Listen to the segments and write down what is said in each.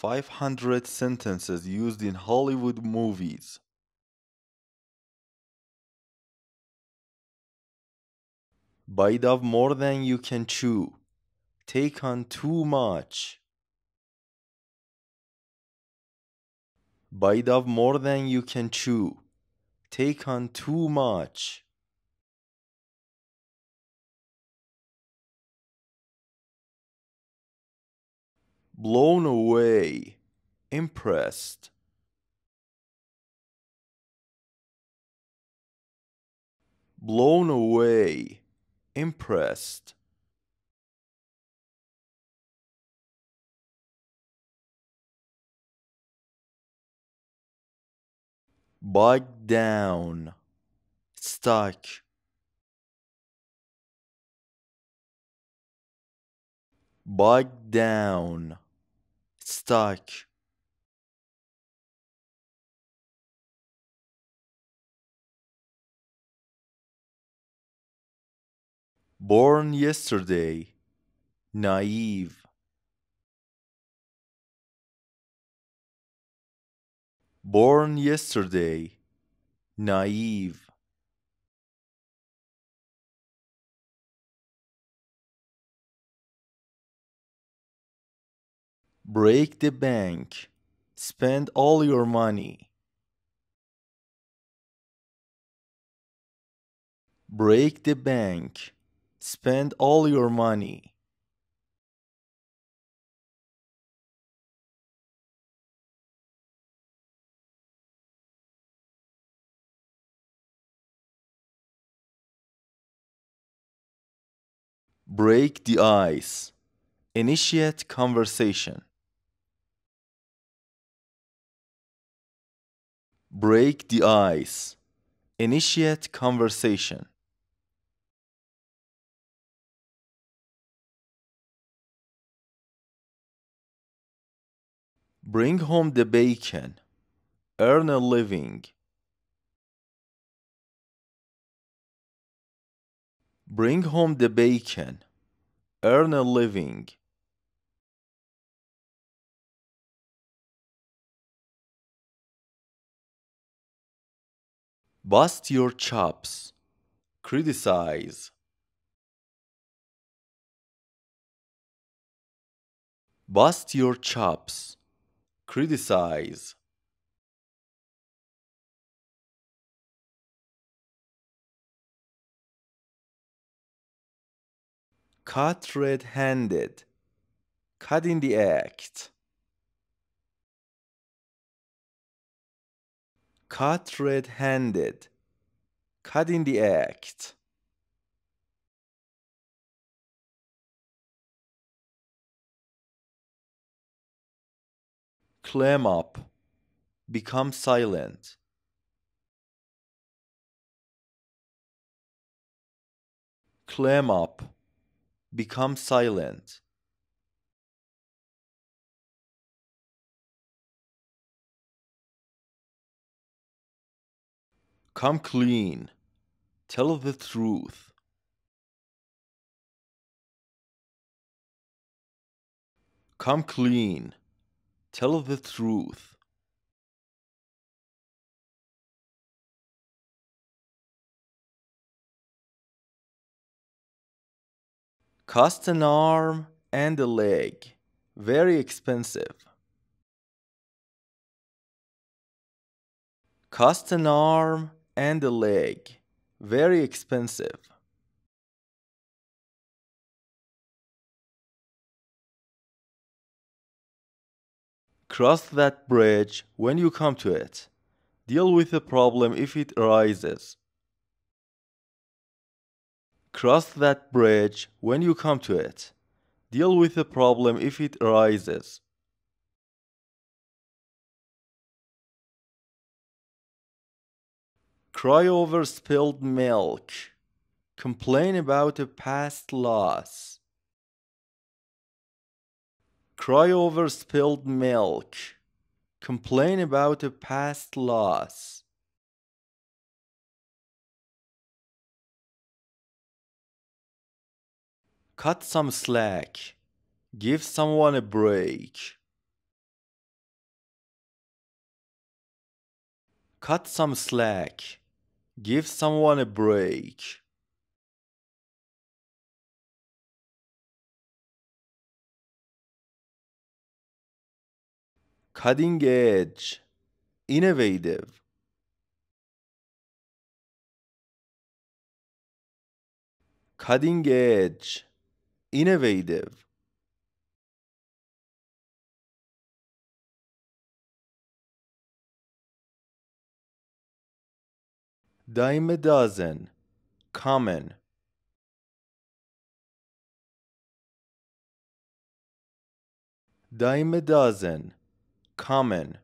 500 sentences used in Hollywood movies. Bite off more than you can chew. Take on too much. Bite off more than you can chew. Take on too much. blown away, impressed. Blown away, impressed. Bogged down, stuck. Bogged down stuck born yesterday naive born yesterday naive break the bank, spend all your money. Break the bank, spend all your money. Break the ice. Initiate conversation. break the ice, initiate conversation. Bring home the bacon, earn a living. Bring home the bacon, earn a living. Bust your chops. Criticize. Bust your chops. Criticize. Caught red handed. Caught in the act. caught red-handed, caught in the act. Clam up, become silent. Clam up, become silent. Come clean. Tell the truth. Come clean. Tell the truth. Cost an arm and a leg. Very expensive. Cost an arm and a leg. Very expensive. Cross that bridge when you come to it. Deal with the problem if it arises. Cross that bridge when you come to it. Deal with the problem if it arises. cry over spilled milk, complain about a past loss, cry over spilled milk, complain about a past loss. Cut some slack. Give someone a break. Cut some slack. Give someone a break. Cutting edge. Innovative. Cutting edge. Innovative. dime a dozen, common. Dime a dozen, common.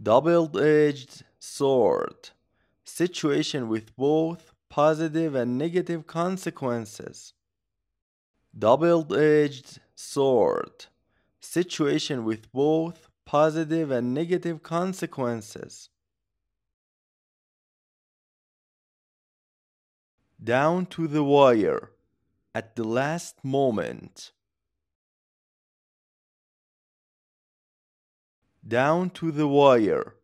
Double-edged sword, situation with both positive and negative consequences. Double-edged sword situation with both positive and negative consequences. Down to the wire at the last moment. Down to the wire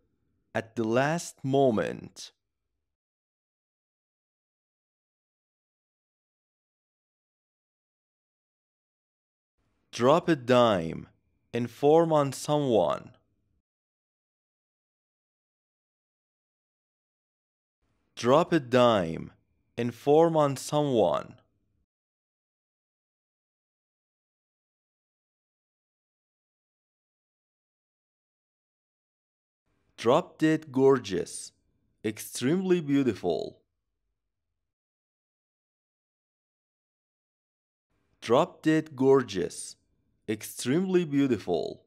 at the last moment. drop a dime, inform on someone. Drop a dime, inform on someone. Drop dead gorgeous, extremely beautiful. Drop dead gorgeous Extremely beautiful.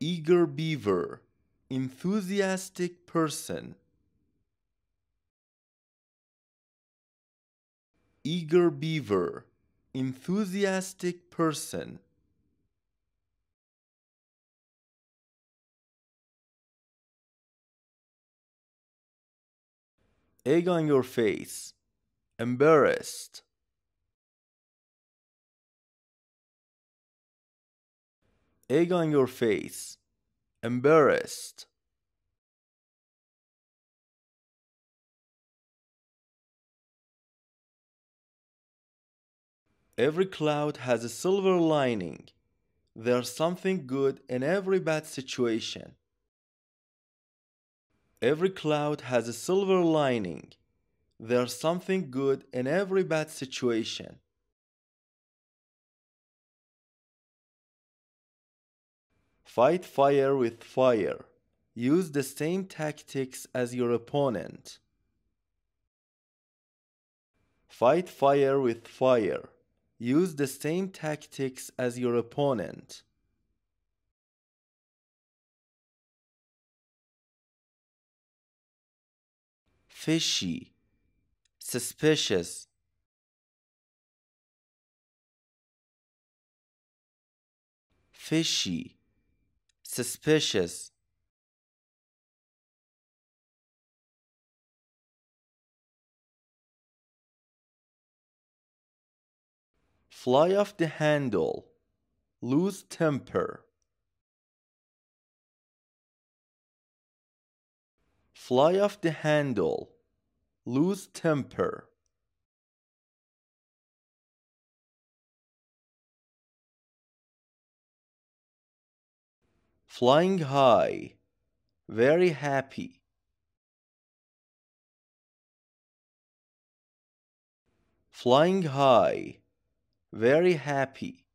Eager beaver. Enthusiastic person. Eager beaver. Enthusiastic person. egg on your face, embarrassed. Egg on your face, embarrassed. Every cloud has a silver lining. There's something good in every bad situation. Every cloud has a silver lining. There's something good in every bad situation. Fight fire with fire. Use the same tactics as your opponent. Fight fire with fire. Use the same tactics as your opponent. fishy, suspicious. Fishy, suspicious. Fly off the handle, lose temper. fly off the handle, lose temper. Flying high, very happy. Flying high, very happy.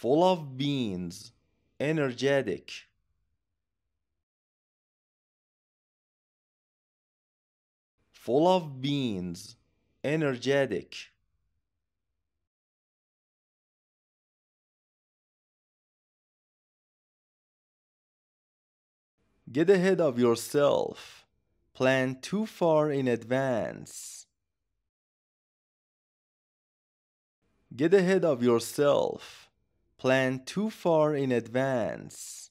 full of beans, energetic. Full of beans, energetic. Get ahead of yourself. Plan too far in advance. Get ahead of yourself plan too far in advance.